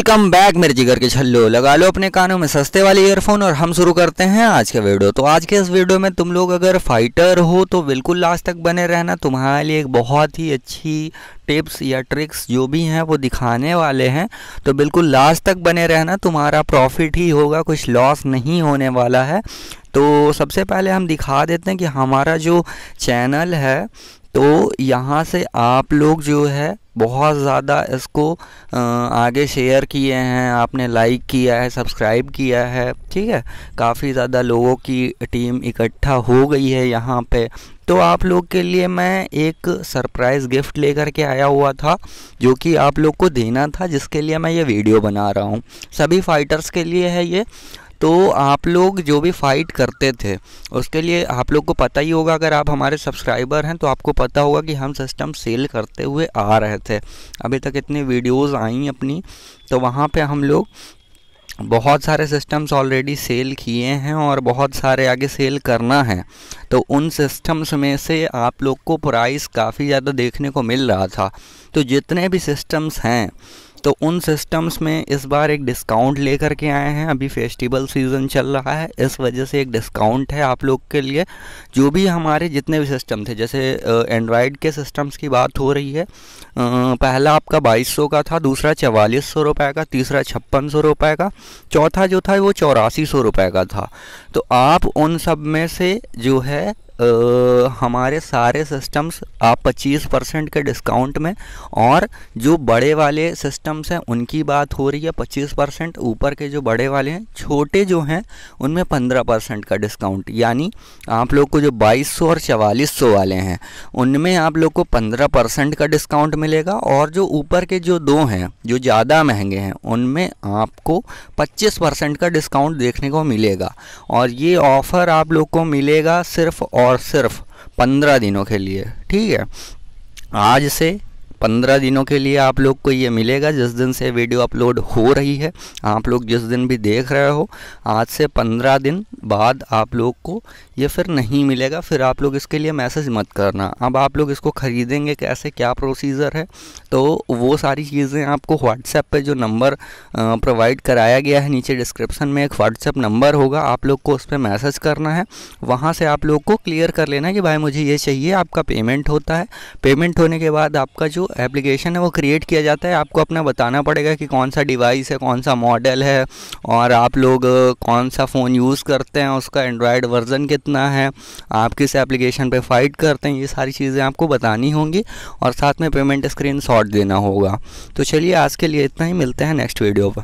welcome back मेरे जिगर के छल्लो लगा लो अपने कानों में सस्ते वाले ईयरफोन और हम शुरू करते हैं आज के वीडियो तो आज के इस वीडियो में तुम लोग अगर फाइटर हो तो बिल्कुल लास्ट तक बने रहना तुम्हारे लिए एक बहुत ही अच्छी टिप्स या ट्रिक्स जो भी हैं वो दिखाने वाले हैं तो बिल्कुल लास्ट तक बने रहना तुम्हारा प्रॉफिट ही होगा कुछ लॉस नहीं होने वाला है तो सबसे पहले हम दिखा देते हैं कि हमारा जो चैनल है तो यहाँ से आप लोग जो है बहुत ज़्यादा इसको आगे शेयर किए हैं आपने लाइक किया है सब्सक्राइब किया है ठीक है काफ़ी ज़्यादा लोगों की टीम इकट्ठा हो गई है यहाँ पे तो आप लोग के लिए मैं एक सरप्राइज़ गिफ्ट लेकर के आया हुआ था जो कि आप लोग को देना था जिसके लिए मैं ये वीडियो बना रहा हूँ सभी फाइटर्स के लिए है ये तो आप लोग जो भी फ़ाइट करते थे उसके लिए आप लोग को पता ही होगा अगर आप हमारे सब्सक्राइबर हैं तो आपको पता होगा कि हम सिस्टम सेल करते हुए आ रहे थे अभी तक इतनी वीडियोज़ आई अपनी तो वहाँ पर हम लोग बहुत सारे सिस्टम्स ऑलरेडी सेल किए हैं और बहुत सारे आगे सेल करना है तो उन सिस्टम्स में से आप लोग को प्राइस काफ़ी ज़्यादा देखने को मिल रहा था तो जितने भी सिस्टम्स हैं तो उन सिस्टम्स में इस बार एक डिस्काउंट लेकर के आए हैं अभी फेस्टिवल सीज़न चल रहा है इस वजह से एक डिस्काउंट है आप लोग के लिए जो भी हमारे जितने भी सिस्टम थे जैसे एंड्रॉयड के सिस्टम्स की बात हो रही है पहला आपका बाईस सौ का था दूसरा चवालीस सौ का तीसरा छप्पन सौ का चौथा जो था वो चौरासी सौ का था तो आप उन सब में से जो है हमारे सारे सिस्टम्स आप 25 परसेंट के डिस्काउंट में और जो बड़े वाले सिस्टम्स हैं उनकी बात हो रही है 25 परसेंट ऊपर के जो बड़े वाले हैं छोटे जो हैं उनमें 15 परसेंट का डिस्काउंट यानी आप लोग को जो 2200 और 4400 वाले हैं उनमें आप लोग को 15 परसेंट का डिस्काउंट मिलेगा और जो ऊपर के जो दो हैं जो ज़्यादा महंगे हैं उनमें आपको पच्चीस परसेंट का डिस्काउंट देखने को मिलेगा और ये ऑफ़र आप लोग को मिलेगा सिर्फ और और सिर्फ पंद्रह दिनों के लिए ठीक है आज से पंद्रह दिनों के लिए आप लोग को ये मिलेगा जिस दिन से वीडियो अपलोड हो रही है आप लोग जिस दिन भी देख रहे हो आज से पंद्रह दिन बाद आप लोग को ये फिर नहीं मिलेगा फिर आप लोग इसके लिए मैसेज मत करना अब आप लोग इसको ख़रीदेंगे कैसे क्या प्रोसीजर है तो वो सारी चीज़ें आपको व्हाट्सएप पे जो नंबर प्रोवाइड कराया गया है नीचे डिस्क्रिप्शन में एक व्हाट्सएप नंबर होगा आप लोग को उस पर मैसेज करना है वहाँ से आप लोग को क्लियर कर लेना है कि भाई मुझे ये चाहिए आपका पेमेंट होता है पेमेंट होने के बाद आपका जो एप्लीकेशन है वो क्रिएट किया जाता है आपको अपना बताना पड़ेगा कि कौन सा डिवाइस है कौन सा मॉडल है और आप लोग कौन सा फ़ोन यूज़ करते हैं उसका एंड्रॉयड वर्ज़न कितना है आप किस एप्लीकेशन पे फाइट करते हैं ये सारी चीज़ें आपको बतानी होंगी और साथ में पेमेंट स्क्रीन देना होगा तो चलिए आज के लिए इतना ही मिलते हैं नेक्स्ट वीडियो पर